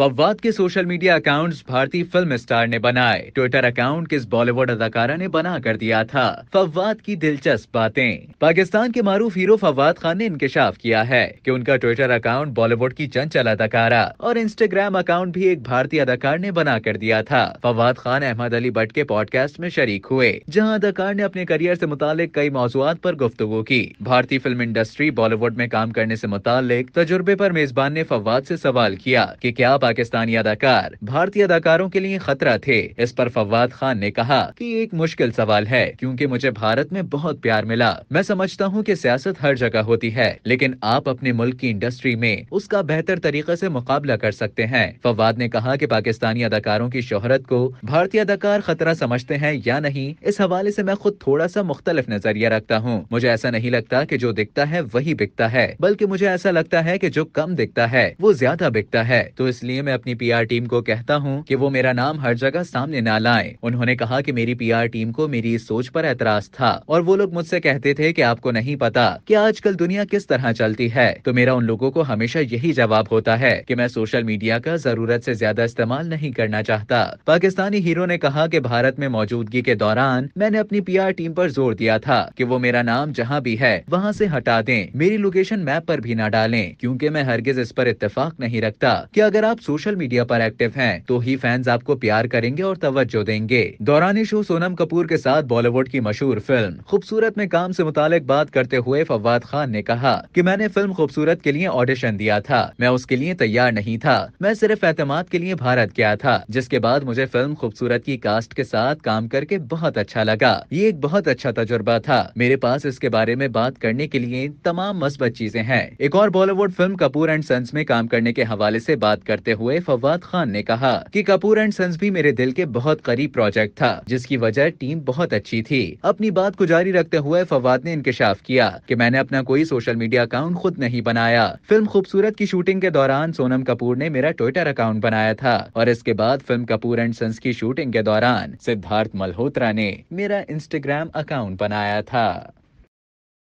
फवाद के social media accounts भारतीय film star ने बनाए ट्विटर अकाउंट किस बॉलीवुड अदाकारा ने बना कर दिया था फवाद की दिलचस्प बातें पाकिस्तान के मारूफ हीरो फवाद खान ने इंकशाफ किया है कि उनका ट्विटर अकाउंट बॉलीवुड की चंचल अदाकारा और इंस्टाग्राम अकाउंट भी एक भारतीय अदाकार ने बना कर दिया था फवाद खान अहमद अली भट्ट के पॉडकास्ट में शरीक हुए जहाँ अदाकार ने अपने करियर ऐसी मुतालिक कई मौजूद आरोप गुफ्तु की भारतीय फिल्म इंडस्ट्री बॉलीवुड में काम करने ऐसी मुतालिक तजुर्बे आरोप मेजबान ने फवाद ऐसी सवाल किया की क्या पाकिस्तानी अदाकार भारतीय अदाकारों के लिए खतरा थे इस पर फवाद खान ने कहा कि एक मुश्किल सवाल है क्योंकि मुझे भारत में बहुत प्यार मिला मैं समझता हूँ कि सियासत हर जगह होती है लेकिन आप अपने मुल्क की इंडस्ट्री में उसका बेहतर तरीके से मुकाबला कर सकते हैं फवाद ने कहा कि पाकिस्तानी अदाकारों की शोहरत को भारतीय अदाकार खतरा समझते हैं या नहीं इस हवाले से मैं खुद थोड़ा सा मुख्तलिफ नजरिया रखता हूँ मुझे ऐसा नहीं लगता कि जो दिखता है वही बिकता है बल्कि मुझे ऐसा लगता है कि जो कम दिखता है वो ज्यादा बिकता है तो इसलिए इसलिए मैं अपनी पीआर टीम को कहता हूँ कि वो मेरा नाम हर जगह सामने ना लाए उन्होंने कहा कि मेरी पीआर टीम को मेरी इस सोच पर एतराज था और वो लोग मुझसे कहते थे कि आपको नहीं पता कि आजकल दुनिया किस तरह चलती है तो मेरा उन लोगों को हमेशा यही जवाब होता है कि मैं सोशल मीडिया का जरूरत से ज्यादा इस्तेमाल नहीं करना चाहता पाकिस्तानी हीरो ने कहा कि भारत में मौजूदगी के दौरान मैंने अपनी पी टीम पर जोर दिया था कि वो मेरा नाम जहाँ भी है वहाँ से हटा दें मेरी लोकेशन मैप पर भी ना डालें क्योंकि मैं हरगिज इस पर इत्तेफाक नहीं रखता कि अगर आप आप सोशल मीडिया पर एक्टिव हैं तो ही फैंस आपको प्यार करेंगे और तवज्जो देंगे दौरान शो सोनम कपूर के साथ बॉलीवुड की मशहूर फिल्म खूबसूरत में काम ऐसी मुतालिक बात करते हुए फवाद खान ने कहा की मैंने फिल्म खूबसूरत के लिए ऑडिशन दिया था मैं उसके लिए तैयार नहीं था मैं सिर्फ एतमाद के लिए भारत गया था जिसके बाद मुझे फिल्म खूबसूरत की कास्ट के साथ काम करके बहुत अच्छा लगा ये एक बहुत अच्छा तजुर्बा था मेरे पास इसके बारे में बात करने के लिए तमाम मस्बत चीजें हैं एक और Bollywood film Kapoor and Sons में काम करने के हवाले से बात करते करते हुए फवाद खान ने कहा कि कपूर एंड सन्स भी मेरे दिल के बहुत करीब प्रोजेक्ट था जिसकी वजह टीम बहुत अच्छी थी अपनी बात को जारी रखते हुए फवाद ने इंकशाफ किया कि मैंने अपना कोई सोशल मीडिया अकाउंट खुद नहीं बनाया फिल्म खूबसूरत की शूटिंग के दौरान सोनम कपूर ने मेरा ट्विटर अकाउंट बनाया था और इसके बाद फिल्म कपूर एंड सन्स की शूटिंग के दौरान सिद्धार्थ मल्होत्रा ने मेरा इंस्टाग्राम अकाउंट बनाया था